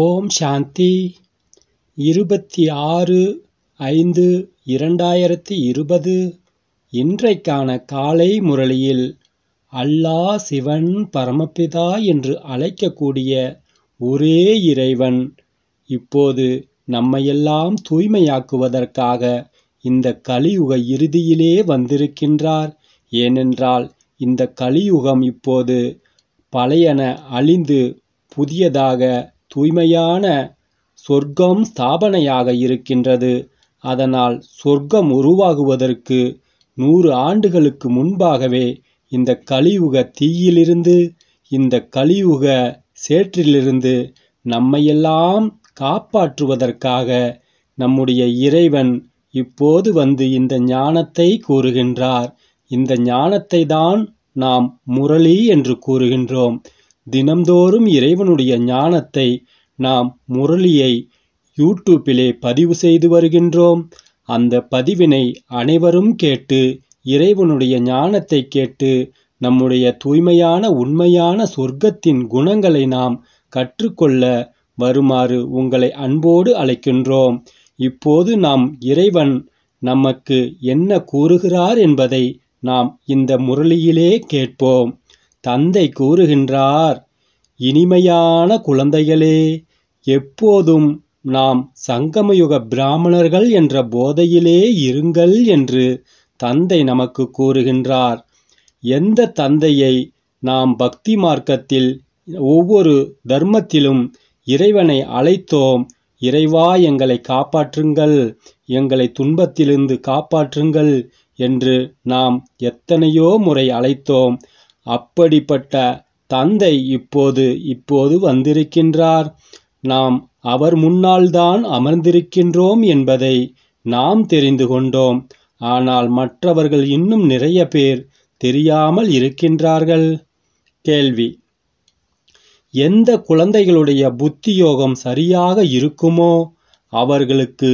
ஓம் சாந்தி இருபத்தி ஆறு ஐந்து இரண்டாயிரத்தி இருபது இன்றைக்கான காலை முரளியில் அல்லா சிவன் பரமபிதா என்று அழைக்கக்கூடிய ஒரே இறைவன் இப்போது நம்மையெல்லாம் தூய்மையாக்குவதற்காக இந்த கலியுக இறுதியிலே வந்திருக்கின்றார் ஏனென்றால் இந்த கலியுகம் இப்போது பழையன அழிந்து புதியதாக தூய்மையான சொர்க்கம் ஸ்தாபனையாக இருக்கின்றது அதனால் சொர்க்கம் உருவாகுவதற்கு நூறு ஆண்டுகளுக்கு முன்பாகவே இந்த கலியுக தீயிலிருந்து இந்த கலியுக சேற்றிலிருந்து நம்மையெல்லாம் காப்பாற்றுவதற்காக நம்முடைய இறைவன் இப்போது வந்து இந்த ஞானத்தை கூறுகின்றார் இந்த ஞானத்தை தான் நாம் முரளி என்று கூறுகின்றோம் தினம்தோறும் இறைவனுடைய ஞானத்தை நாம் முரளியை யூடியூப்பிலே பதிவு செய்து வருகின்றோம் அந்த பதிவினை அனைவரும் கேட்டு இறைவனுடைய ஞானத்தை கேட்டு நம்முடைய தூய்மையான உண்மையான சொர்க்கத்தின் குணங்களை நாம் கற்றுக்கொள்ள வருமாறு உங்களை அன்போடு அழைக்கின்றோம் இப்போது நாம் இறைவன் நமக்கு என்ன கூறுகிறார் என்பதை நாம் இந்த முரளியிலே கேட்போம் தந்தை கூறுகின்றார் இனிமையான குழந்தைகளே எப்போதும் நாம் சங்கமயுக பிராமணர்கள் என்ற போதையிலே இருங்கள் என்று தந்தை நமக்கு கூறுகின்றார் எந்த தந்தையை நாம் பக்தி மார்க்கத்தில் ஒவ்வொரு தர்மத்திலும் இறைவனை அழைத்தோம் இறைவா எங்களை காப்பாற்றுங்கள் எங்களை துன்பத்திலிருந்து காப்பாற்றுங்கள் என்று நாம் எத்தனையோ முறை அழைத்தோம் அப்படிப்பட்ட தந்தை இப்போது இப்போது வந்திருக்கின்றார் நாம் அவர் முன்னால்தான் அமர்ந்திருக்கின்றோம் என்பதை நாம் தெரிந்து கொண்டோம் ஆனால் மற்றவர்கள் இன்னும் நிறைய பேர் தெரியாமல் இருக்கின்றார்கள் கேள்வி எந்த குழந்தைகளுடைய புத்தியோகம் சரியாக இருக்குமோ அவர்களுக்கு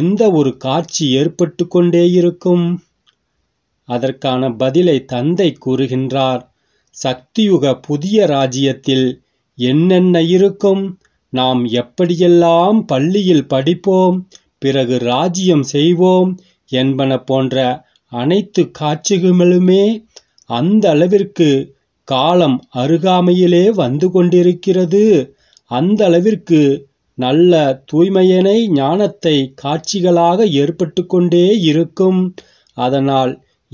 எந்த ஒரு காட்சி ஏற்பட்டு கொண்டே இருக்கும் அதற்கான பதிலை தந்தை கூறுகின்றார் சக்தியுக புதிய ராஜ்யத்தில் என்னென்ன இருக்கும் நாம் எப்படியெல்லாம் பள்ளியில் படிப்போம் பிறகு ராஜ்யம் செய்வோம் என்பன போன்ற அனைத்து காட்சிகளுமே அந்த அளவிற்கு காலம் அருகாமையிலே வந்து கொண்டிருக்கிறது அந்த அளவிற்கு நல்ல தூய்மையனை ஞானத்தை காட்சிகளாக ஏற்பட்டு கொண்டே இருக்கும் அதனால்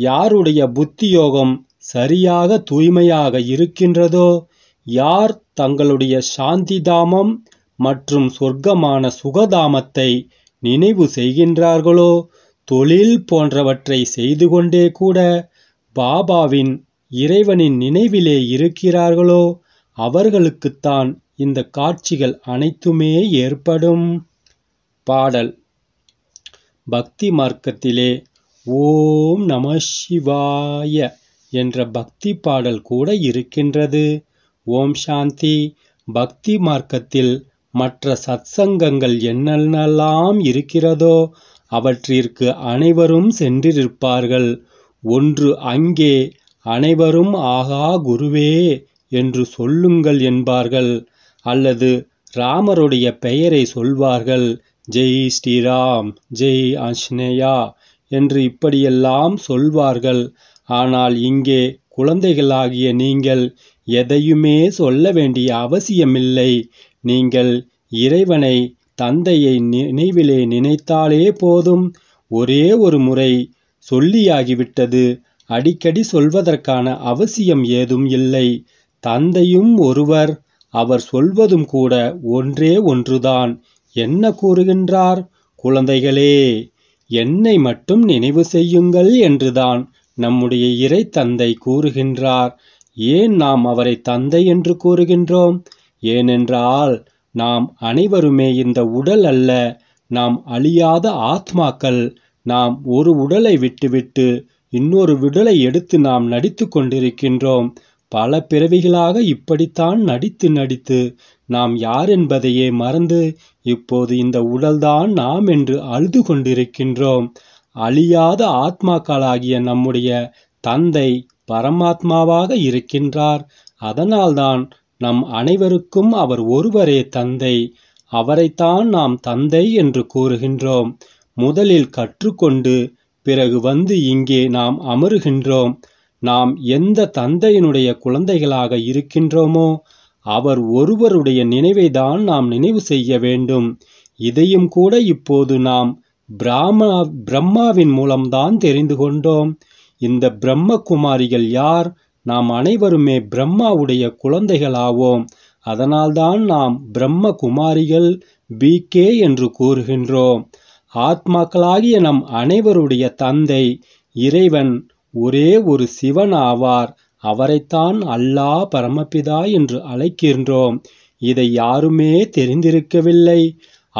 யாருடைய புத்தியோகம் சரியாக தூய்மையாக இருக்கின்றதோ யார் தங்களுடைய சாந்திதாமம் மற்றும் சொர்க்கமான சுகதாமத்தை நினைவு செய்கின்றார்களோ தொழில் போன்றவற்றை செய்து கொண்டே கூட பாபாவின் இறைவனின் நினைவிலே இருக்கிறார்களோ அவர்களுக்குத்தான் இந்த காட்சிகள் அனைத்துமே ஏற்படும் பாடல் பக்தி மார்க்கத்திலே ஓம் நம சிவாய என்ற பக்தி பாடல் கூட இருக்கின்றது ஓம் சாந்தி பக்தி மார்க்கத்தில் மற்ற சத்சங்கங்கள் என்னென்னலாம் இருக்கிறதோ அவற்றிற்கு அனைவரும் சென்றிருப்பார்கள் ஒன்று அங்கே அனைவரும் ஆகா குருவே என்று சொல்லுங்கள் என்பார்கள் அல்லது ராமருடைய பெயரை சொல்வார்கள் ஜெய் ஸ்ரீராம் ஜெய் ஆஞ்சநேயா என்று இப்படியெல்லாம் சொல்வார்கள் ஆனால் இங்கே குழந்தைகளாகிய நீங்கள் எதையுமே சொல்ல வேண்டிய அவசியமில்லை நீங்கள் இறைவனை தந்தையை நினைவிலே நினைத்தாலே போதும் ஒரே ஒரு முறை சொல்லியாகிவிட்டது அடிக்கடி சொல்வதற்கான அவசியம் ஏதும் இல்லை தந்தையும் ஒருவர் அவர் சொல்வதும் கூட ஒன்றே ஒன்றுதான் என்ன கூறுகின்றார் குழந்தைகளே என்னை மட்டும் நினைவு செய்யுங்கள் என்றுதான் நம்முடைய இறை தந்தை கூறுகின்றார் ஏன் நாம் அவரை தந்தை என்று கூறுகின்றோம் ஏனென்றால் நாம் அனைவருமே இந்த உடல் அல்ல நாம் அழியாத ஆத்மாக்கள் நாம் ஒரு உடலை விட்டுவிட்டு இன்னொரு விடலை எடுத்து நாம் நடித்து கொண்டிருக்கின்றோம் பல பிறவிகளாக இப்படித்தான் நடித்து நடித்து நாம் யார் என்பதையே மறந்து இப்போது இந்த உடல்தான் நாம் என்று அழுது கொண்டிருக்கின்றோம் அழியாத ஆத்மாக்களாகிய நம்முடைய தந்தை பரமாத்மாவாக இருக்கின்றார் அதனால்தான் நம் அனைவருக்கும் அவர் ஒருவரே தந்தை அவரைத்தான் நாம் தந்தை என்று கூறுகின்றோம் முதலில் கற்றுக்கொண்டு பிறகு வந்து இங்கே நாம் அமருகின்றோம் நாம் எந்த தந்தையினுடைய குழந்தைகளாக இருக்கின்றோமோ அவர் ஒருவருடைய நினைவை தான் நாம் நினைவு செய்ய வேண்டும் இதையும் கூட இப்போது நாம் பிராம பிரம்மாவின் மூலம்தான் தெரிந்து கொண்டோம் இந்த பிரம்ம குமாரிகள் யார் நாம் அனைவருமே பிரம்மாவுடைய குழந்தைகளாவோம் அதனால்தான் நாம் பிரம்ம குமாரிகள் பி கே என்று கூறுகின்றோம் ஆத்மாக்களாகிய நம் அனைவருடைய தந்தை இறைவன் ஒரே ஒரு சிவன் ஆவார் அவரைத்தான் அல்லாஹ் பரமபிதா என்று அழைக்கின்றோம் இதை யாருமே தெரிந்திருக்கவில்லை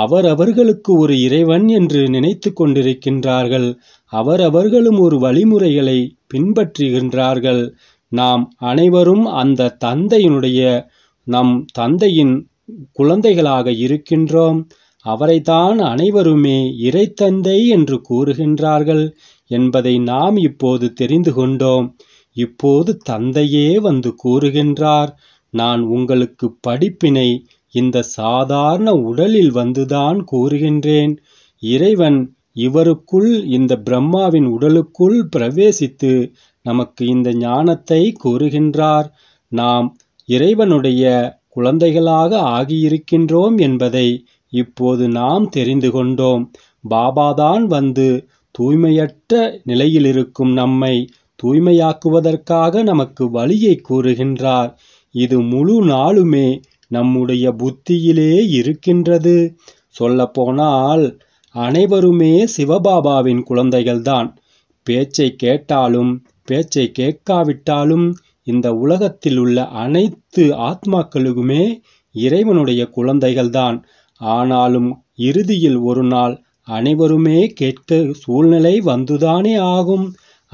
அவரவர்களுக்கு ஒரு இறைவன் என்று நினைத்து கொண்டிருக்கின்றார்கள் அவரவர்களும் ஒரு வழிமுறைகளை பின்பற்றுகின்றார்கள் நாம் அனைவரும் அந்த தந்தையினுடைய நம் தந்தையின் குழந்தைகளாக இருக்கின்றோம் அவரைத்தான் அனைவருமே இறைத்தந்தை என்று கூறுகின்றார்கள் என்பதை நாம் இப்போது தெரிந்து கொண்டோம் இப்போது தந்தையே வந்து கூறுகின்றார் நான் உங்களுக்கு படிப்பினை இந்த சாதாரண உடலில் வந்துதான் கூறுகின்றேன் இறைவன் இவருக்குள் இந்த பிரம்மாவின் உடலுக்குள் பிரவேசித்து நமக்கு இந்த ஞானத்தை கூறுகின்றார் நாம் இறைவனுடைய குழந்தைகளாக ஆகியிருக்கின்றோம் என்பதை இப்போது நாம் தெரிந்து கொண்டோம் பாபாதான் வந்து தூய்மையற்ற நிலையிலிருக்கும் நம்மை தூய்மையாக்குவதற்காக நமக்கு வழியை கூறுகின்றார் இது முழு நாளுமே நம்முடைய புத்தியிலே இருக்கின்றது சொல்லப்போனால் அனைவருமே சிவபாபாவின் குழந்தைகள்தான் பேச்சை கேட்டாலும் பேச்சை கேட்காவிட்டாலும் இந்த உலகத்தில் உள்ள அனைத்து ஆத்மாக்களுக்குமே இறைவனுடைய குழந்தைகள்தான் ஆனாலும் இறுதியில் ஒரு நாள் அனைவருமே கேட்க சூழ்நிலை வந்துதானே ஆகும்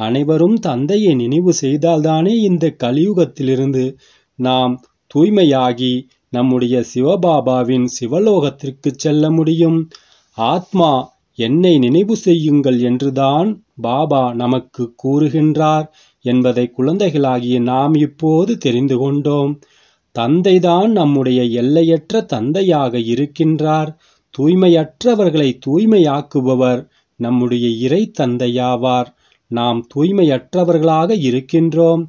அனைவரும் தந்தையை நினைவு செய்தால்தானே இந்த கலியுகத்திலிருந்து நாம் தூய்மையாகி நம்முடைய சிவபாபாவின் சிவலோகத்திற்கு செல்ல முடியும் ஆத்மா என்னை நினைவு செய்யுங்கள் என்றுதான் பாபா நமக்கு கூறுகின்றார் என்பதை குழந்தைகளாகிய நாம் இப்போது தெரிந்து கொண்டோம் தந்தைதான் நம்முடைய எல்லையற்ற தந்தையாக இருக்கின்றார் தூய்மையற்றவர்களை தூய்மையாக்குபவர் நம்முடைய இறை தந்தையாவார் நாம் தூய்மையற்றவர்களாக இருக்கின்றோம்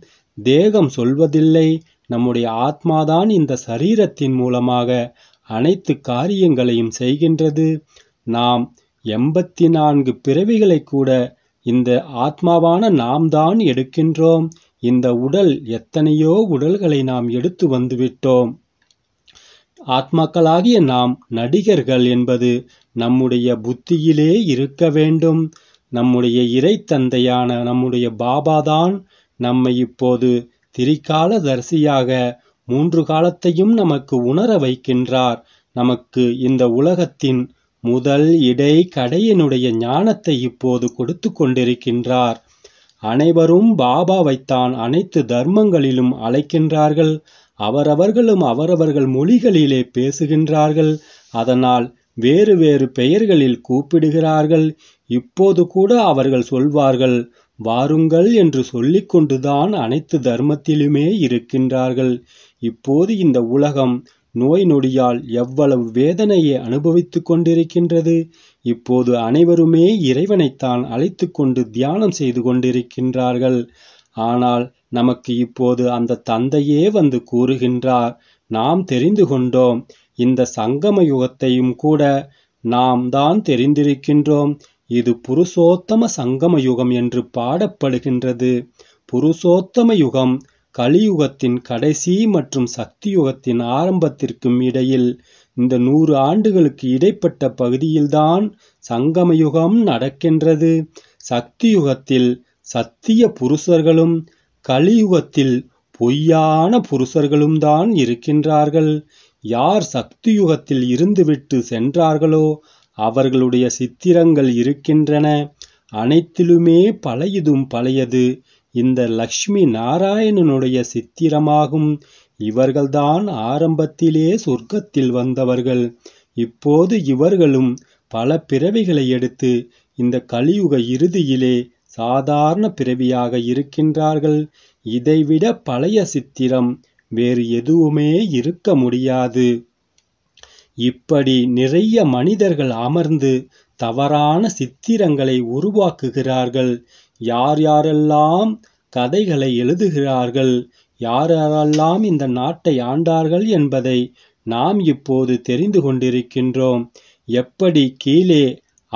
தேகம் சொல்வதில்லை நம்முடைய ஆத்மாதான் இந்த சரீரத்தின் மூலமாக அனைத்து காரியங்களையும் செய்கின்றது நாம் எண்பத்தி நான்கு பிறவிகளை கூட இந்த ஆத்மாவான நாம் தான் எடுக்கின்றோம் இந்த உடல் எத்தனையோ உடல்களை நாம் எடுத்து வந்துவிட்டோம் ஆத்மாக்களாகிய நாம் நடிகர்கள் என்பது நம்முடைய புத்தியிலே இருக்க வேண்டும் நம்முடைய இறை தந்தையான நம்முடைய பாபாதான் நம்மை இப்போது திரிகால தரிசியாக மூன்று காலத்தையும் நமக்கு உணர வைக்கின்றார் நமக்கு இந்த உலகத்தின் முதல் இடை கடையினுடைய ஞானத்தை இப்போது கொடுத்து கொண்டிருக்கின்றார் அனைவரும் பாபாவைத்தான் அனைத்து தர்மங்களிலும் அழைக்கின்றார்கள் அவரவர்களும் அவரவர்கள் மொழிகளிலே பேசுகின்றார்கள் அதனால் வேறு வேறு பெயர்களில் கூப்பிடுகிறார்கள் இப்போது கூட அவர்கள் சொல்வார்கள் வாருங்கள் என்று சொல்லிக்கொண்டுதான் அனைத்து தர்மத்திலுமே இருக்கின்றார்கள் இப்போது இந்த உலகம் நோய் நொடியால் எவ்வளவு வேதனையை அனுபவித்துக் கொண்டிருக்கின்றது இப்போது அனைவருமே இறைவனைத்தான் அழைத்து கொண்டு தியானம் செய்து கொண்டிருக்கின்றார்கள் ஆனால் நமக்கு இப்போது அந்த தந்தையே வந்து கூறுகின்றார் நாம் தெரிந்து கொண்டோம் இந்த சங்கம யுகத்தையும் கூட நாம் தான் தெரிந்திருக்கின்றோம் இது புருஷோத்தம சங்கம யுகம் என்று பாடப்படுகின்றது புருஷோத்தம யுகம் கலியுகத்தின் கடைசி மற்றும் சக்தி யுகத்தின் ஆரம்பத்திற்கும் இடையில் இந்த நூறு ஆண்டுகளுக்கு இடைப்பட்ட பகுதியில்தான் சங்கம யுகம் நடக்கின்றது சக்தி யுகத்தில் சத்திய புருஷர்களும் கலியுகத்தில் பொய்யான புருஷர்களும் தான் இருக்கின்றார்கள் யார் சக்தி யுகத்தில் இருந்துவிட்டு சென்றார்களோ அவர்களுடைய சித்திரங்கள் இருக்கின்றன அனைத்திலுமே பழையதும் பழையது இந்த லக்ஷ்மி நாராயணனுடைய சித்திரமாகும் இவர்கள்தான் ஆரம்பத்திலே சொர்க்கத்தில் வந்தவர்கள் இப்போது இவர்களும் பல பிறவிகளை எடுத்து இந்த கலியுக இறுதியிலே சாதாரண பிறவியாக இருக்கின்றார்கள் இதைவிட பழைய சித்திரம் வேறு எதுவுமே இருக்க முடியாது இப்படி நிறைய மனிதர்கள் அமர்ந்து தவறான சித்திரங்களை உருவாக்குகிறார்கள் யார் யாரெல்லாம் கதைகளை எழுதுகிறார்கள் யார் யாரெல்லாம் இந்த நாட்டை ஆண்டார்கள் என்பதை நாம் இப்போது தெரிந்து கொண்டிருக்கின்றோம் எப்படி கீழே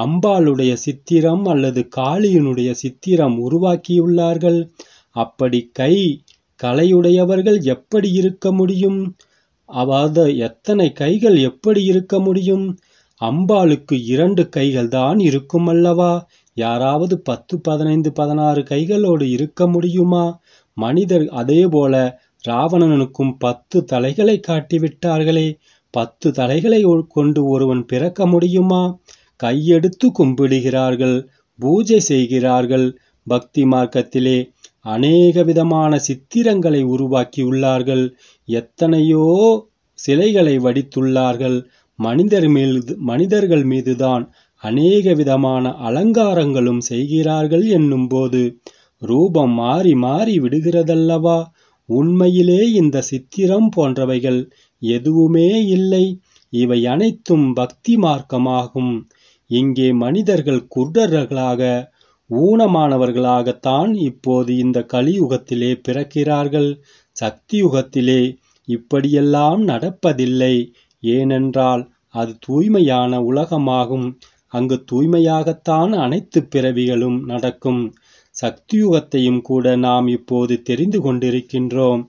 அம்பாளுடைய சித்திரம் அல்லது காளியினுடைய சித்திரம் உருவாக்கியுள்ளார்கள் அப்படி கை கலையுடையவர்கள் எப்படி இருக்க முடியும் அவாத எத்தனை கைகள் எப்படி இருக்க முடியும் அம்பாளுக்கு இரண்டு கைகள் தான் இருக்கும் அல்லவா யாராவது பத்து பதினைந்து பதினாறு கைகளோடு இருக்க முடியுமா மனிதர் அதே போல ராவணனுக்கும் பத்து தலைகளை காட்டிவிட்டார்களே பத்து தலைகளை கொண்டு ஒருவன் பிறக்க முடியுமா கையெடுத்து கும்பிடுகிறார்கள் பூஜை செய்கிறார்கள் பக்தி மார்க்கத்திலே அநேக விதமான சித்திரங்களை உருவாக்கியுள்ளார்கள் எத்தனையோ சிலைகளை வடித்துள்ளார்கள் மனிதர் மீது மனிதர்கள் மீதுதான் அநேக விதமான அலங்காரங்களும் செய்கிறார்கள் என்னும்போது ரூபம் மாறி மாறி விடுகிறதல்லவா உண்மையிலே இந்த சித்திரம் போன்றவைகள் எதுவுமே இல்லை இவை அனைத்தும் பக்தி மார்க்கமாகும் இங்கே மனிதர்கள் குருடர்களாக ஊனமானவர்களாகத்தான் இப்போது இந்த கலியுகத்திலே பிறக்கிறார்கள் சக்தி யுகத்திலே இப்படியெல்லாம் நடப்பதில்லை ஏனென்றால் அது தூய்மையான உலகமாகும் அங்கு தூய்மையாகத்தான் அனைத்து பிறவிகளும் நடக்கும் சக்தியுகத்தையும் கூட நாம் இப்போது தெரிந்து கொண்டிருக்கின்றோம்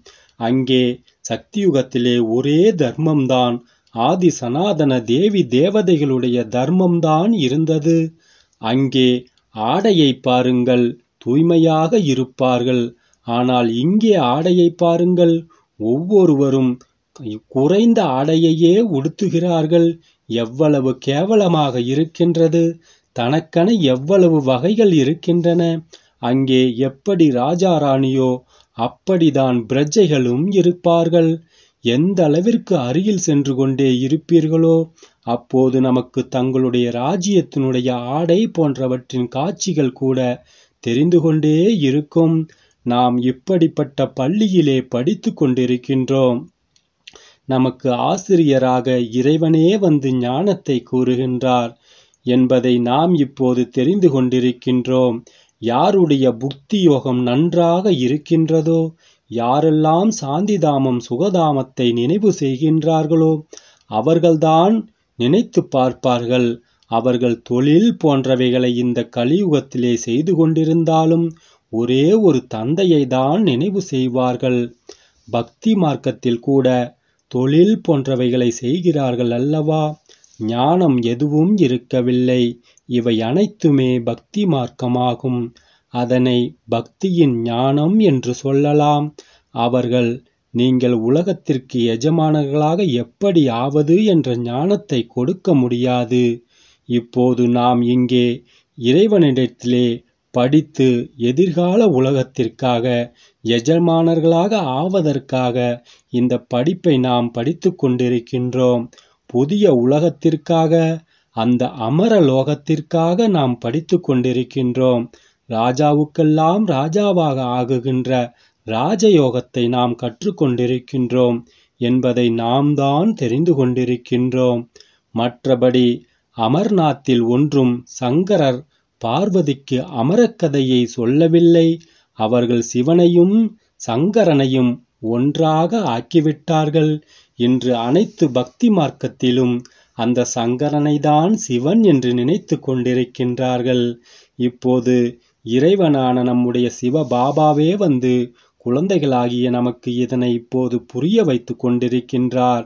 அங்கே சக்தியுகத்திலே ஒரே தர்மம்தான் ஆதி சனாதன தேவி தேவதைகளுடைய தர்மம்தான் இருந்தது அங்கே ஆடையை பாருங்கள் தூய்மையாக இருப்பார்கள் ஆனால் இங்கே ஆடையை பாருங்கள் ஒவ்வொருவரும் குறைந்த ஆடையையே உடுத்துகிறார்கள் எவ்வளவு கேவலமாக இருக்கின்றது தனக்கென எவ்வளவு வகைகள் இருக்கின்றன அங்கே எப்படி ராஜா ராணியோ அப்படிதான் பிரஜைகளும் இருப்பார்கள் எந்த அளவிற்கு அருகில் சென்று கொண்டே இருப்பீர்களோ அப்போது நமக்கு தங்களுடைய ராஜ்யத்தினுடைய ஆடை போன்றவற்றின் காட்சிகள் கூட தெரிந்து கொண்டே இருக்கும் நாம் இப்படிப்பட்ட பள்ளியிலே படித்து கொண்டிருக்கின்றோம் நமக்கு ஆசிரியராக இறைவனே வந்து ஞானத்தை கூறுகின்றார் என்பதை நாம் இப்போது தெரிந்து கொண்டிருக்கின்றோம் யாருடைய புக்தி யோகம் நன்றாக இருக்கின்றதோ யாரெல்லாம் சாந்திதாமம் சுகதாமத்தை நினைவு செய்கின்றார்களோ அவர்கள்தான் நினைத்து பார்ப்பார்கள் அவர்கள் தொழில் போன்றவைகளை இந்த கலியுகத்திலே செய்து கொண்டிருந்தாலும் ஒரே ஒரு தந்தையை தான் நினைவு செய்வார்கள் பக்தி மார்க்கத்தில் கூட தொழில் போன்றவைகளை செய்கிறார்கள் அல்லவா ஞானம் எதுவும் இருக்கவில்லை இவை அனைத்துமே பக்தி மார்க்கமாகும் அதனை பக்தியின் ஞானம் என்று சொல்லலாம் அவர்கள் நீங்கள் உலகத்திற்கு எஜமானர்களாக எப்படி ஆவது என்ற ஞானத்தை கொடுக்க முடியாது இப்போது நாம் இங்கே இறைவனிடத்திலே படித்து எதிர்கால உலகத்திற்காக எஜமானர்களாக ஆவதற்காக இந்த படிப்பை நாம் படித்து கொண்டிருக்கின்றோம் புதிய உலகத்திற்காக அந்த அமர லோகத்திற்காக நாம் படித்து கொண்டிருக்கின்றோம் ராஜாவுக்கெல்லாம் ராஜாவாக ஆகுகின்ற ராஜயோகத்தை நாம் கற்றுக்கொண்டிருக்கின்றோம் என்பதை நாம் தான் தெரிந்து கொண்டிருக்கின்றோம் மற்றபடி அமர்நாத்தில் ஒன்றும் சங்கரர் பார்வதிக்கு அமரக்கதையை சொல்லவில்லை அவர்கள் சிவனையும் சங்கரனையும் ஒன்றாக ஆக்கிவிட்டார்கள் இன்று அனைத்து பக்தி மார்க்கத்திலும் அந்த சங்கரனைதான் சிவன் என்று நினைத்து கொண்டிருக்கின்றார்கள் இப்போது இறைவனான நம்முடைய சிவ பாபாவே வந்து குழந்தைகளாகிய நமக்கு இதனை இப்போது புரிய வைத்து கொண்டிருக்கின்றார்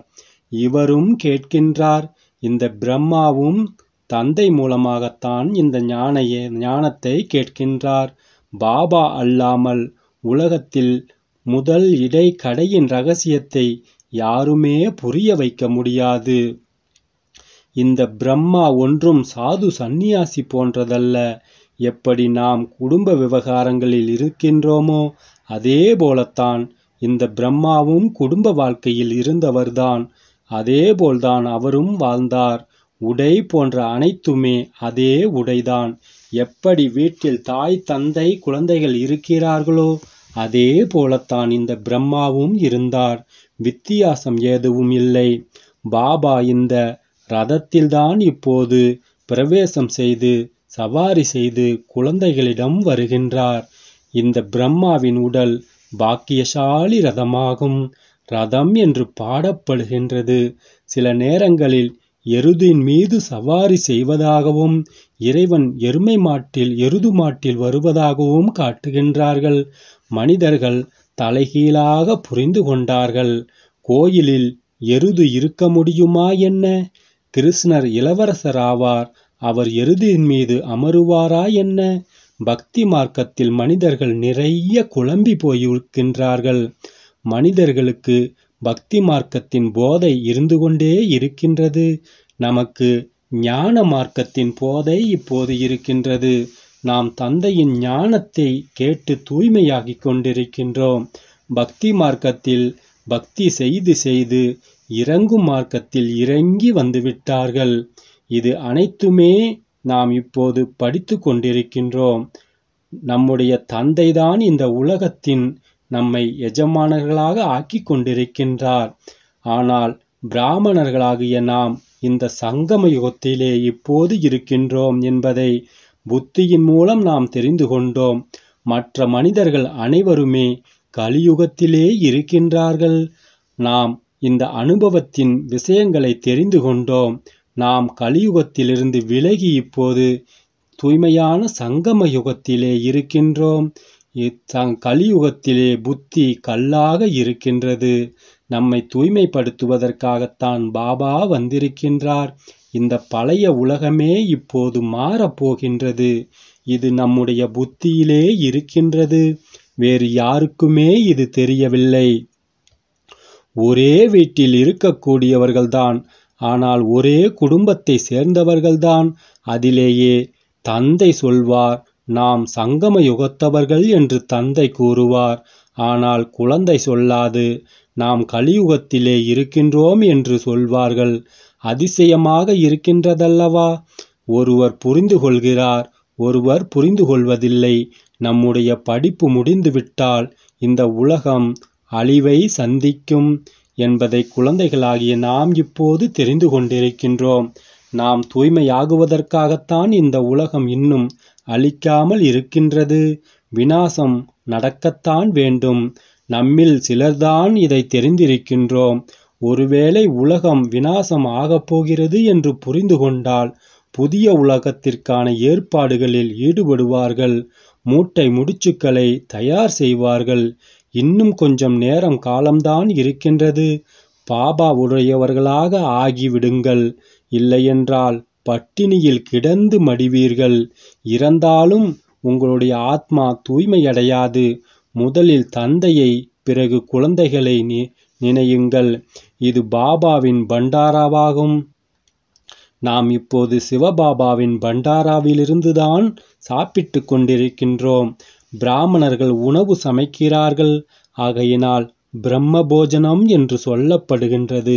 இவரும் கேட்கின்றார் இந்த பிரம்மாவும் தந்தை மூலமாகத்தான் இந்த ஞானைய ஞானத்தை கேட்கின்றார் பாபா அல்லாமல் உலகத்தில் முதல் இடை கடையின் ரகசியத்தை யாருமே புரிய வைக்க முடியாது இந்த பிரம்மா ஒன்றும் சாது சந்நியாசி போன்றதல்ல எப்படி நாம் குடும்ப விவகாரங்களில் இருக்கின்றோமோ அதே போலத்தான் இந்த பிரம்மாவும் குடும்ப வாழ்க்கையில் இருந்தவர்தான் அதே போல்தான் அவரும் வாழ்ந்தார் உடை போன்ற அனைத்துமே அதே உடைதான் எப்படி வீட்டில் தாய் தந்தை குழந்தைகள் இருக்கிறார்களோ அதே போலத்தான் இந்த பிரம்மாவும் இருந்தார் வித்தியாசம் எதுவும் இல்லை பாபா இந்த ரதத்தில்தான் இப்போது பிரவேசம் செய்து சவாரி செய்து குழந்தைகளிடம் வருகின்றார் இந்த பிரம்மாவின் உடல் பாக்கியசாலி ரதமாகும் ரதம் என்று பாடப்படுகின்றது சில நேரங்களில் எருதின் மீது சவாரி செய்வதாகவும் இறைவன் எருமை மாட்டில் எருது மாட்டில் வருவதாகவும் காட்டுகின்றார்கள் மனிதர்கள் தலைகீழாக புரிந்து கொண்டார்கள் கோயிலில் எருது இருக்க முடியுமா என்ன கிருஷ்ணர் இளவரசர் ஆவார் அவர் எருதின் மீது அமருவாரா என்ன பக்தி மார்க்கத்தில் மனிதர்கள் நிறைய குழம்பி போயிருக்கின்றார்கள் மனிதர்களுக்கு பக்தி மார்க்கத்தின் போதை இருந்து கொண்டே இருக்கின்றது நமக்கு ஞான மார்க்கத்தின் போதை இப்போது இருக்கின்றது நாம் தந்தையின் ஞானத்தை கேட்டு தூய்மையாகிக் கொண்டிருக்கின்றோம் பக்தி மார்க்கத்தில் பக்தி செய்து செய்து இறங்கும் மார்க்கத்தில் இறங்கி வந்துவிட்டார்கள் இது அனைத்துமே நாம் இப்போது படித்து கொண்டிருக்கின்றோம் நம்முடைய தந்தைதான் இந்த உலகத்தின் நம்மை எஜமானர்களாக ஆக்கி கொண்டிருக்கின்றார் ஆனால் பிராமணர்களாகிய நாம் இந்த சங்கம யுகத்திலே இப்போது இருக்கின்றோம் என்பதை புத்தியின் மூலம் நாம் தெரிந்து கொண்டோம் மற்ற மனிதர்கள் அனைவருமே கலியுகத்திலே இருக்கின்றார்கள் நாம் இந்த அனுபவத்தின் விஷயங்களை தெரிந்து கொண்டோம் நாம் கலியுகத்திலிருந்து விலகி இப்போது தூய்மையான சங்கம யுகத்திலே இருக்கின்றோம் கலியுகத்திலே புத்தி கல்லாக இருக்கின்றது நம்மை தூய்மைப்படுத்துவதற்காகத்தான் பாபா வந்திருக்கின்றார் இந்த பழைய உலகமே இப்போது மாறப்போகின்றது இது நம்முடைய புத்தியிலே இருக்கின்றது வேறு யாருக்குமே இது தெரியவில்லை ஒரே வீட்டில் இருக்கக்கூடியவர்கள்தான் ஆனால் ஒரே குடும்பத்தை சேர்ந்தவர்கள்தான் அதிலேயே தந்தை சொல்வார் நாம் சங்கம யுகத்தவர்கள் என்று தந்தை கூறுவார் ஆனால் குழந்தை சொல்லாது நாம் கலியுகத்திலே இருக்கின்றோம் என்று சொல்வார்கள் அதிசயமாக இருக்கின்றதல்லவா ஒருவர் புரிந்து கொள்கிறார் ஒருவர் புரிந்து கொள்வதில்லை நம்முடைய படிப்பு முடிந்துவிட்டால் இந்த உலகம் அழிவை சந்திக்கும் என்பதை குழந்தைகளாகிய நாம் இப்போது தெரிந்து கொண்டிருக்கின்றோம் நாம் தூய்மையாகுவதற்காகத்தான் இந்த உலகம் இன்னும் அழிக்காமல் இருக்கின்றது வினாசம் நடக்கத்தான் வேண்டும் நம்மில் சிலர்தான் இதை தெரிந்திருக்கின்றோம் ஒருவேளை உலகம் வினாசம் ஆகப் போகிறது என்று புரிந்து கொண்டால் புதிய உலகத்திற்கான ஏற்பாடுகளில் ஈடுபடுவார்கள் மூட்டை முடிச்சுக்களை தயார் செய்வார்கள் இன்னும் கொஞ்சம் நேரம் காலம்தான் இருக்கின்றது பாபா உடையவர்களாக ஆகிவிடுங்கள் இல்லையென்றால் பட்டினியில் கிடந்து மடிவீர்கள் இறந்தாலும் உங்களுடைய ஆத்மா தூய்மையடையாது முதலில் தந்தையை பிறகு குழந்தைகளை நினையுங்கள் இது பாபாவின் பண்டாராவாகும் நாம் இப்போது சிவபாபாவின் பண்டாராவிலிருந்துதான் சாப்பிட்டு கொண்டிருக்கின்றோம் பிராமணர்கள் உணவு சமைக்கிறார்கள் ஆகையினால் பிரம்ம போஜனம் என்று சொல்லப்படுகின்றது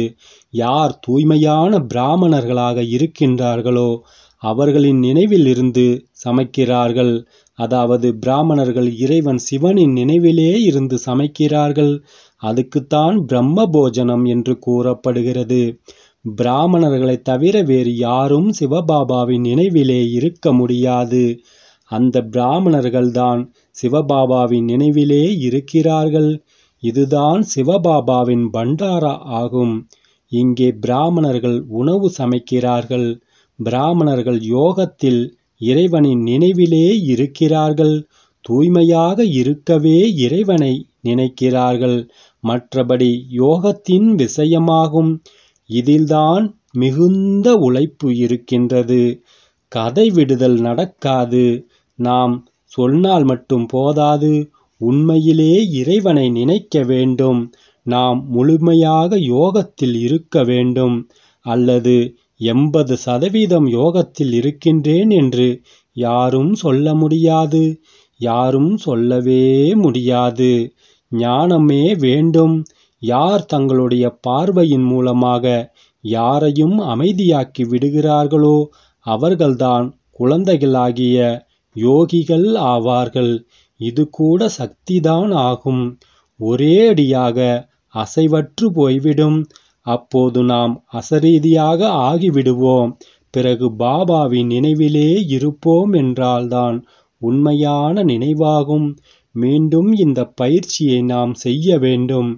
யார் தூய்மையான பிராமணர்களாக இருக்கின்றார்களோ அவர்களின் நினைவில் இருந்து சமைக்கிறார்கள் அதாவது பிராமணர்கள் இறைவன் சிவனின் நினைவிலே இருந்து சமைக்கிறார்கள் அதுக்குத்தான் பிரம்ம போஜனம் என்று கூறப்படுகிறது பிராமணர்களை தவிர வேறு யாரும் சிவபாபாவின் நினைவிலே இருக்க முடியாது அந்த பிராமணர்கள்தான் சிவபாபாவின் நினைவிலே இருக்கிறார்கள் இதுதான் சிவபாபாவின் பண்டாரா ஆகும் இங்கே பிராமணர்கள் உணவு சமைக்கிறார்கள் பிராமணர்கள் யோகத்தில் இறைவனின் நினைவிலே இருக்கிறார்கள் தூய்மையாக இருக்கவே இறைவனை நினைக்கிறார்கள் மற்றபடி யோகத்தின் விஷயமாகும் இதில்தான் மிகுந்த உழைப்பு இருக்கின்றது கதை விடுதல் நடக்காது நாம் சொன்னால் மட்டும் போதாது உண்மையிலே இறைவனை நினைக்க வேண்டும் நாம் முழுமையாக யோகத்தில் இருக்க வேண்டும் அல்லது எண்பது சதவீதம் யோகத்தில் இருக்கின்றேன் என்று யாரும் சொல்ல முடியாது யாரும் சொல்லவே முடியாது ஞானமே வேண்டும் யார் தங்களுடைய பார்வையின் மூலமாக யாரையும் அமைதியாக்கி விடுகிறார்களோ அவர்கள்தான் குழந்தைகளாகிய யோகிகள் ஆவார்கள் இது கூட சக்திதான் ஆகும் ஒரே அடியாக அசைவற்று போய்விடும் அப்போது நாம் அசரீதியாக ஆகிவிடுவோம் பிறகு பாபாவின் நினைவிலே இருப்போம் என்றால்தான் உண்மையான நினைவாகும் மீண்டும் இந்த பயிற்சியை நாம் செய்ய வேண்டும்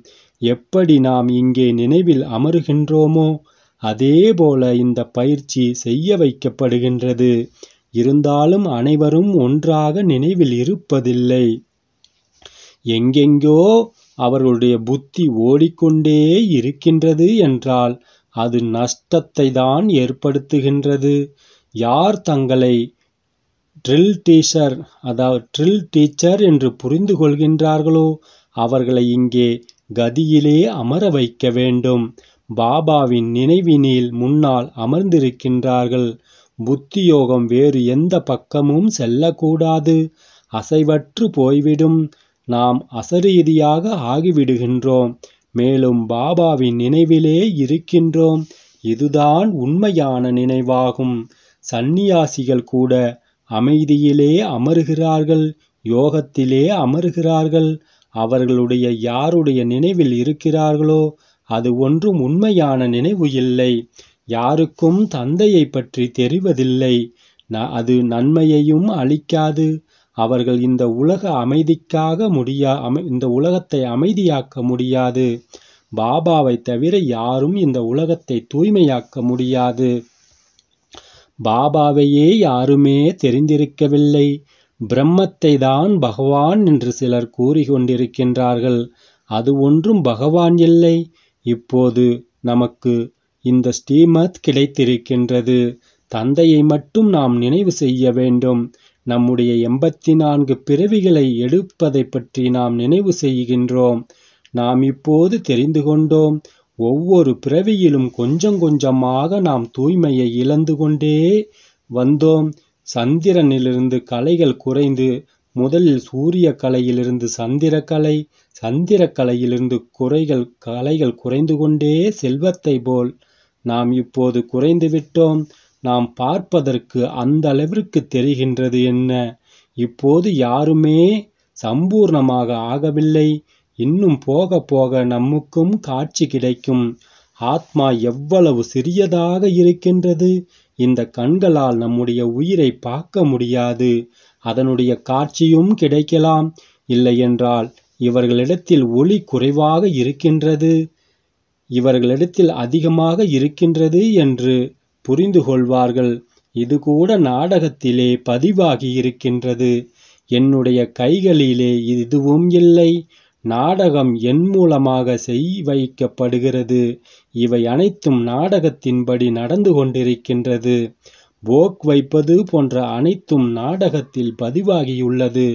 எப்படி நாம் இங்கே நினைவில் அமருகின்றோமோ அதேபோல இந்த பயிற்சி செய்ய வைக்கப்படுகின்றது இருந்தாலும் அனைவரும் ஒன்றாக நினைவில் இருப்பதில்லை. எங்கெங்கோ அவர்களுடைய புத்தி ஓடிக்கொண்டே இருக்கின்றது என்றால் அது நஷ்டத்தை தான் ஏற்படுத்துகின்றது. யார் தங்களை ட்ரில் டீச்சர் அதாவது ட்ரில் டீச்சர் என்று புரிந்து கொள்கின்றார்களோ அவர்களை இங்கே கதியிலே அமர வைக்க வேண்டும். பாபாவின் நினைவினில் முன்னால் அமர்ந்திருக்கின்றார்கள். புத்தியோகம் வேறு எந்த பக்கமும் செல்லக்கூடாது அசைவற்று போய்விடும் நாம் அசரீதியாக ஆகிவிடுகின்றோம் மேலும் பாபாவின் நினைவிலே இருக்கின்றோம் இதுதான் உண்மையான நினைவாகும் சந்நியாசிகள் கூட அமைதியிலே அமருகிறார்கள் யோகத்திலே அமருகிறார்கள் அவர்களுடைய யாருடைய நினைவில் இருக்கிறார்களோ அது ஒன்றும் உண்மையான நினைவு இல்லை யாருக்கும் தந்தையை பற்றி தெரிவதில்லை அது நன்மையையும் அளிக்காது அவர்கள் இந்த உலக அமைதிக்காக முடியா இந்த உலகத்தை அமைதியாக்க முடியாது பாபாவை தவிர யாரும் இந்த உலகத்தை தூய்மையாக்க முடியாது பாபாவையே யாருமே தெரிந்திருக்கவில்லை பிரம்மத்தை தான் பகவான் என்று சிலர் கூறிக்கொண்டிருக்கின்றார்கள் அது ஒன்றும் பகவான் இல்லை இப்போது நமக்கு இந்த ஸ்ரீமத் கிடைத்திருக்கின்றது தந்தையை மட்டும் நாம் நினைவு செய்ய வேண்டும் நம்முடைய எண்பத்தி நான்கு பிறவிகளை எடுப்பதை பற்றி நாம் நினைவு செய்கின்றோம் நாம் இப்போது தெரிந்து கொண்டோம் ஒவ்வொரு பிறவியிலும் கொஞ்சம் கொஞ்சமாக நாம் தூய்மையை இழந்து கொண்டே வந்தோம் சந்திரனிலிருந்து கலைகள் குறைந்து முதலில் சூரிய கலையிலிருந்து சந்திரக்கலை சந்திரக்கலையிலிருந்து குறைகள் கலைகள் குறைந்து கொண்டே செல்வத்தை போல் நாம் இப்போது குறைந்துவிட்டோம் நாம் பார்ப்பதற்கு அந்த அளவிற்கு தெரிகின்றது என்ன இப்போது யாருமே சம்பூர்ணமாக ஆகவில்லை இன்னும் போக போக நமக்கும் காட்சி கிடைக்கும் ஆத்மா எவ்வளவு சிறியதாக இருக்கின்றது இந்த கண்களால் நம்முடைய உயிரை பார்க்க முடியாது அதனுடைய காட்சியும் கிடைக்கலாம் இல்லையென்றால் இவர்களிடத்தில் ஒளி குறைவாக இருக்கின்றது இவர்களிடத்தில் அதிகமாக இருக்கின்றது என்று புரிந்து கொள்வார்கள் இது கூட நாடகத்திலே பதிவாகி இருக்கின்றது என்னுடைய கைகளிலே இதுவும் இல்லை நாடகம் என் மூலமாக செய் வைக்கப்படுகிறது இவை அனைத்தும் நாடகத்தின்படி நடந்து கொண்டிருக்கின்றது போக் வைப்பது போன்ற அனைத்தும் நாடகத்தில் பதிவாகியுள்ளது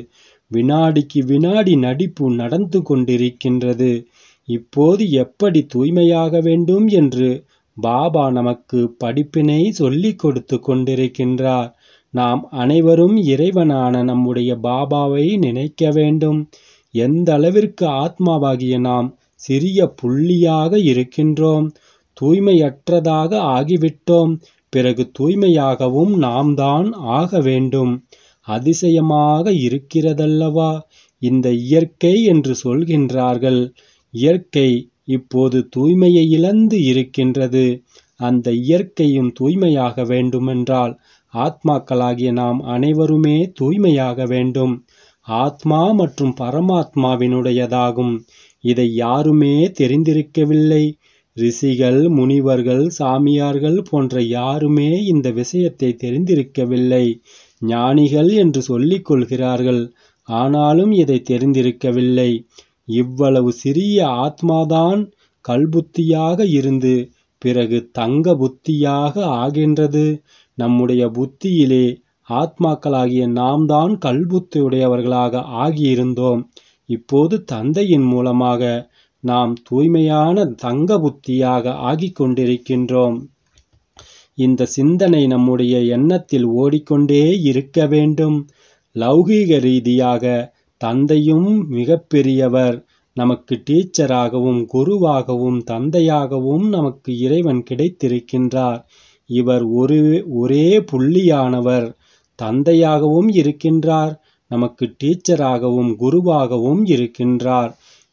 வினாடிக்கு வினாடி நடிப்பு நடந்து கொண்டிருக்கின்றது இப்போது எப்படி தூய்மையாக வேண்டும் என்று பாபா நமக்கு படிப்பினை சொல்லிக் கொடுத்து கொண்டிருக்கின்றார் நாம் அனைவரும் இறைவனான நம்முடைய பாபாவை நினைக்க வேண்டும் எந்த அளவிற்கு ஆத்மாவாகிய நாம் சிறிய புள்ளியாக இருக்கின்றோம் தூய்மையற்றதாக ஆகிவிட்டோம் பிறகு தூய்மையாகவும் நாம் தான் ஆக வேண்டும் அதிசயமாக இருக்கிறதல்லவா இந்த இயற்கை என்று சொல்கின்றார்கள் இயற்கை இப்போது தூய்மையை இழந்து இருக்கின்றது. அந்த இயற்கையும் தூய்மையாக வேண்டுமென்றால் ஆத்மாக்களாகிய நாம் அனைவருமே தூய்மையாக வேண்டும். ஆத்மா மற்றும் பரமாத்மாவினுடையதாகும். இதை யாருமே தெரிந்திருக்கவில்லை. ரிஷிகள் முனிவர்கள் சாமியார்கள் போன்ற யாருமே இந்த விஷயத்தை தெரிந்திருக்கவில்லை. ஞானிகள் என்று சொல்லிக் கொள்கிறார்கள். ஆனாலும் இதை தெரிந்திருக்கவில்லை. இவ்வளவு சிறிய ஆத்மாதான் கல்புத்தியாக இருந்து பிறகு தங்க புத்தியாக ஆகின்றது நம்முடைய புத்தியிலே ஆத்மாக்களாகிய நாம் தான் கல்புத்தியுடையவர்களாக ஆகியிருந்தோம் இப்போது தந்தையின் மூலமாக நாம் தூய்மையான தங்க புத்தியாக ஆகி கொண்டிருக்கின்றோம் இந்த சிந்தனை நம்முடைய எண்ணத்தில் ஓடிக்கொண்டே இருக்க வேண்டும் லௌகீக ரீதியாக தந்தையும் மிகப்பெரியவர் நமக்கு டீச்சராகவும் குருவாகவும் தந்தையாகவும் நமக்கு இறைவன் கிடைத்திருக்கின்றார் இவர் ஒரு ஒரே புள்ளியானவர் தந்தையாகவும் இருக்கின்றார் நமக்கு டீச்சராகவும் குருவாகவும் இருக்கின்றார்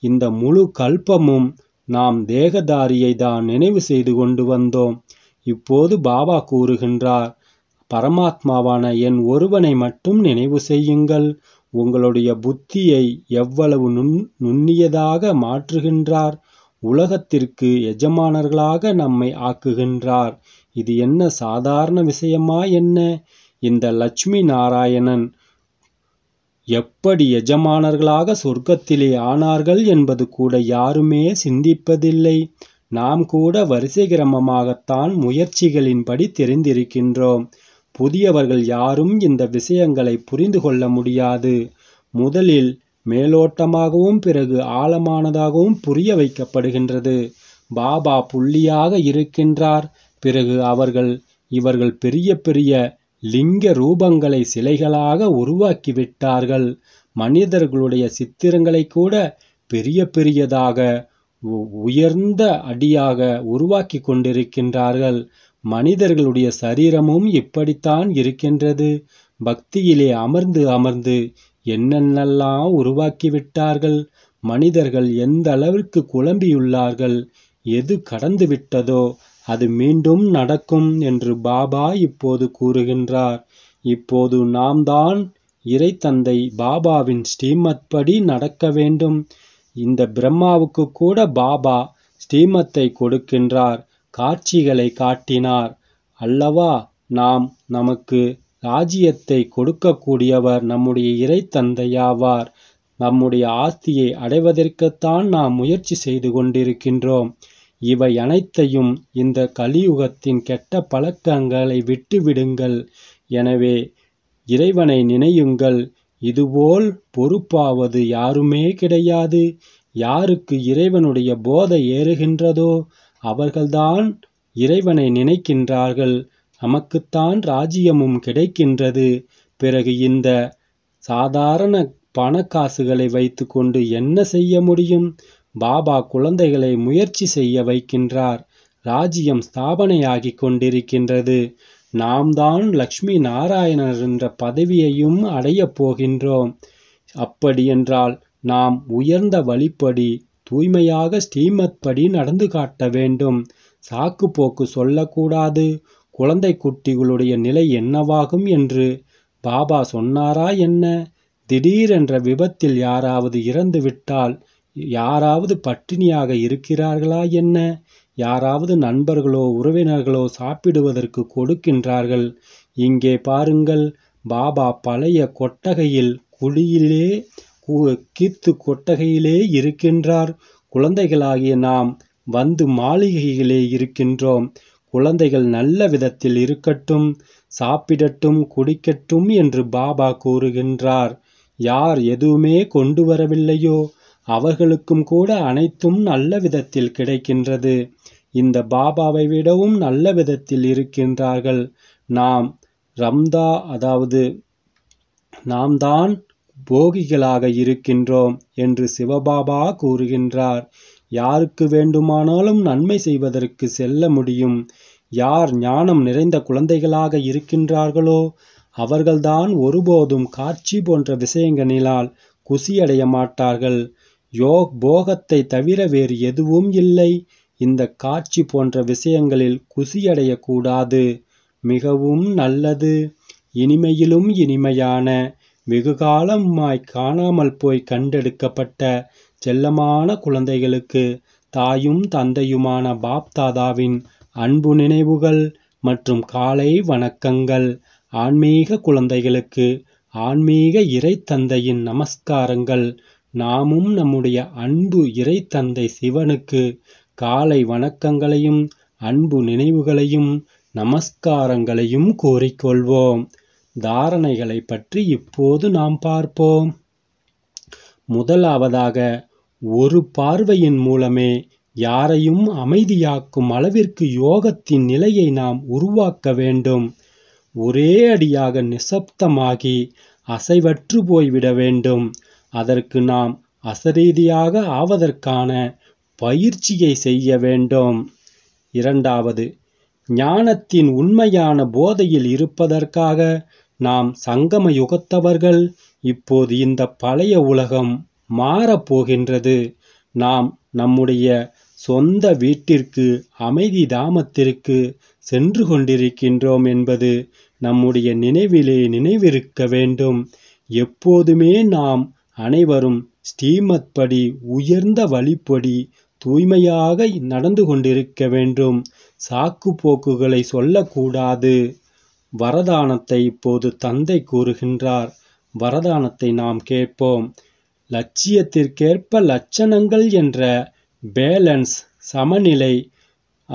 இந்த முழு கல்பமும் நாம் தேகதாரியை தான் நினைவு செய்து கொண்டு வந்தோம் இப்போது பாபா கூறுகின்றார் பரமாத்மாவான என் ஒருவனை மட்டும் நினைவு செய்யுங்கள் உங்களுடைய புத்தியை எவ்வளவு நுண் நுண்ணியதாக மாற்றுகின்றார் உலகத்திற்கு எஜமானர்களாக நம்மை ஆக்குகின்றார் இது என்ன சாதாரண விஷயமா என்ன இந்த லட்சுமி நாராயணன் எப்படி எஜமானர்களாக சொர்க்கத்திலே ஆனார்கள் என்பது கூட யாருமே சிந்திப்பதில்லை நாம் கூட வரிசை கிரமமாகத்தான் முயற்சிகளின்படி தெரிந்திருக்கின்றோம் புதியவர்கள் யாரும் இந்த விஷயங்களை புரிந்து கொள்ள முடியாது முதலில் மேலோட்டமாகவும் பிறகு ஆழமானதாகவும் புரிய வைக்கப்படுகின்றது பாபா புள்ளியாக இருக்கின்றார் பிறகு அவர்கள் இவர்கள் பெரிய பெரிய லிங்க ரூபங்களை சிலைகளாக உருவாக்கிவிட்டார்கள் மனிதர்களுடைய சித்திரங்களை கூட பெரிய பெரியதாக உயர்ந்த அடியாக உருவாக்கி கொண்டிருக்கின்றார்கள் மனிதர்களுடைய சரீரமும் இப்படித்தான் இருக்கின்றது பக்தியிலே அமர்ந்து அமர்ந்து என்னென்னெல்லாம் உருவாக்கிவிட்டார்கள் மனிதர்கள் எந்த அளவிற்கு குழம்பியுள்ளார்கள் எது கடந்து விட்டதோ அது மீண்டும் நடக்கும் என்று பாபா இப்போது கூறுகின்றார் இப்போது நாம் தான் இறை தந்தை பாபாவின் ஸ்ரீமத் படி நடக்க வேண்டும் இந்த பிரம்மாவுக்கு கூட பாபா ஸ்ரீமத்தை கொடுக்கின்றார் காட்சிகளை காட்டினார் அல்லவா நாம் நமக்கு ராஜ்யத்தை கொடுக்கக்கூடியவர் நம்முடைய இறை தந்தையாவார் நம்முடைய ஆஸ்தியை அடைவதற்குத்தான் நாம் முயற்சி செய்து கொண்டிருக்கின்றோம் இவை அனைத்தையும் இந்த கலியுகத்தின் கெட்ட பழக்கங்களை விட்டுவிடுங்கள் எனவே இறைவனை நினையுங்கள் இதுபோல் பொறுப்பாவது யாருமே கிடையாது யாருக்கு இறைவனுடைய போதை ஏறுகின்றதோ அவர்கள்தான் இறைவனை நினைக்கின்றார்கள் நமக்குத்தான் ராஜ்யமும் கிடைக்கின்றது பிறகு இந்த சாதாரண பணக்காசுகளை வைத்து கொண்டு என்ன செய்ய முடியும் பாபா குழந்தைகளை முயற்சி செய்ய வைக்கின்றார் ராஜ்யம் ஸ்தாபனையாகி கொண்டிருக்கின்றது நாம் தான் லக்ஷ்மி நாராயணர் என்ற பதவியையும் அடையப் போகின்றோம் அப்படியென்றால் நாம் உயர்ந்த வழிப்படி தூய்மையாக ஸ்ரீமத் படி நடந்து காட்ட வேண்டும் சாக்கு போக்கு சொல்லக்கூடாது குழந்தை குட்டிகளுடைய நிலை என்னவாகும் என்று பாபா சொன்னாரா என்ன திடீரென்ற விபத்தில் யாராவது இறந்து விட்டால் யாராவது பட்டினியாக இருக்கிறார்களா என்ன யாராவது நண்பர்களோ உறவினர்களோ சாப்பிடுவதற்கு கொடுக்கின்றார்கள் இங்கே பாருங்கள் பாபா பழைய கொட்டகையில் குழியிலே கீத்து கொட்டகையிலே இருக்கின்றார் குழந்தைகளாகிய நாம் வந்து மாளிகையிலே இருக்கின்றோம் குழந்தைகள் நல்ல விதத்தில் இருக்கட்டும் சாப்பிடட்டும் குடிக்கட்டும் என்று பாபா கூறுகின்றார் யார் எதுவுமே கொண்டு வரவில்லையோ அவர்களுக்கும் கூட அனைத்தும் நல்ல விதத்தில் கிடைக்கின்றது இந்த பாபாவை விடவும் நல்ல விதத்தில் இருக்கின்றார்கள் நாம் ரம்தா அதாவது நாம் தான் போகிகளாக இருக்கின்றோம் என்று சிவபாபா கூறுகின்றார் யாருக்கு வேண்டுமானாலும் நன்மை செய்வதற்கு செல்ல முடியும் யார் ஞானம் நிறைந்த குழந்தைகளாக இருக்கின்றார்களோ அவர்கள்தான் ஒருபோதும் காட்சி போன்ற விஷயங்களினால் குசியடைய மாட்டார்கள் யோக் போகத்தை தவிர வேறு எதுவும் இல்லை இந்த காட்சி போன்ற விஷயங்களில் குசியடையக்கூடாது மிகவும் நல்லது இனிமையிலும் இனிமையான காலமாய் காணாமல் போய் கண்டெடுக்கப்பட்ட செல்லமான குழந்தைகளுக்கு தாயும் தந்தையுமான பாப்தாதாவின் அன்பு நினைவுகள் மற்றும் காலை வணக்கங்கள் ஆன்மீக குழந்தைகளுக்கு ஆன்மீக இறைத்தந்தையின் நமஸ்காரங்கள் நாமும் நம்முடைய அன்பு இறைத்தந்தை சிவனுக்கு காலை வணக்கங்களையும் அன்பு நினைவுகளையும் நமஸ்காரங்களையும் கூறிக்கொள்வோம் தாரணைகளை பற்றி இப்போது நாம் பார்ப்போம் முதலாவதாக ஒரு பார்வையின் மூலமே யாரையும் அமைதியாக்கும் அளவிற்கு யோகத்தின் நிலையை நாம் உருவாக்க வேண்டும் ஒரே அடியாக நிசப்தமாகி அசைவற்று போய்விட வேண்டும் அதற்கு நாம் அசரீதியாக ஆவதற்கான பயிற்சியை செய்ய வேண்டும் இரண்டாவது ஞானத்தின் உண்மையான போதையில் இருப்பதற்காக நாம் சங்கம யுகத்தவர்கள் இப்போது இந்த பழைய உலகம் மாறப்போகின்றது நாம் நம்முடைய சொந்த வீட்டிற்கு அமைதி தாமத்திற்கு சென்று கொண்டிருக்கின்றோம் என்பது நம்முடைய நினைவிலே நினைவிருக்க வேண்டும் எப்போதுமே நாம் அனைவரும் ஸ்ரீமத் படி உயர்ந்த வழிப்படி தூய்மையாக நடந்து கொண்டிருக்க வேண்டும் சாக்கு போக்குகளை சொல்லக்கூடாது வரதானத்தை இப்போது தந்தை கூறுகின்றார் வரதானத்தை நாம் கேட்போம் லட்சியத்திற்கேற்ப லட்சணங்கள் என்ற பேலன்ஸ் சமநிலை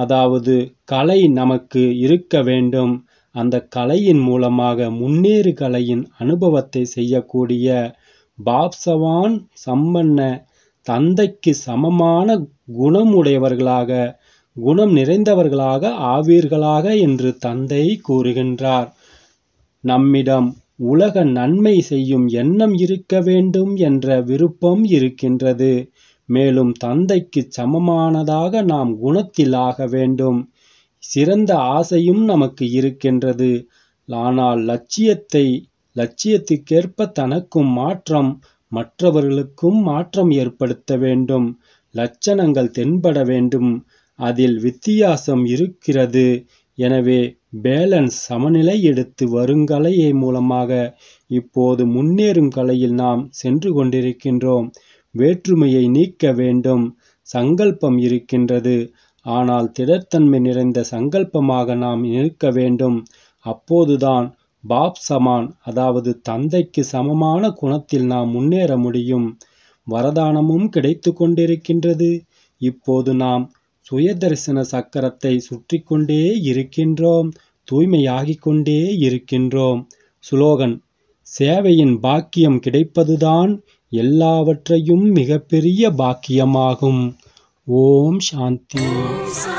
அதாவது கலை நமக்கு இருக்க வேண்டும் அந்த கலையின் மூலமாக முன்னேறு கலையின் அனுபவத்தை செய்யக்கூடிய பாப்சவான் சம்பன்ன தந்தைக்கு சமமான குணமுடையவர்களாக குணம் நிறைந்தவர்களாக ஆவீர்களாக என்று தந்தை கூறுகின்றார் நம்மிடம் உலக நன்மை செய்யும் எண்ணம் இருக்க வேண்டும் என்ற விருப்பம் இருக்கின்றது மேலும் தந்தைக்கு சமமானதாக நாம் குணத்தில் ஆக வேண்டும் சிறந்த ஆசையும் நமக்கு இருக்கின்றது ஆனால் லட்சியத்தை லட்சியத்துக்கேற்ப தனக்கும் மாற்றம் மற்றவர்களுக்கும் மாற்றம் ஏற்படுத்த வேண்டும் லட்சணங்கள் தென்பட வேண்டும் அதில் வித்தியாசம் இருக்கிறது எனவே பேலன்ஸ் சமநிலை எடுத்து வருங்கலையை மூலமாக இப்போது முன்னேறும் கலையில் நாம் சென்று கொண்டிருக்கின்றோம் வேற்றுமையை நீக்க வேண்டும் சங்கல்பம் இருக்கின்றது ஆனால் திடத்தன்மை நிறைந்த சங்கல்பமாக நாம் இருக்க வேண்டும் அப்போதுதான் பாப் சமான் அதாவது தந்தைக்கு சமமான குணத்தில் நாம் முன்னேற முடியும் வரதானமும் கிடைத்து கொண்டிருக்கின்றது இப்போது நாம் சுயதரிசன சக்கரத்தை சுற்றி கொண்டே இருக்கின்றோம் தூய்மையாகிக் கொண்டே இருக்கின்றோம் சுலோகன் சேவையின் பாக்கியம் கிடைப்பதுதான் எல்லாவற்றையும் மிகப்பெரிய பாக்கியமாகும் ஓம் சாந்தி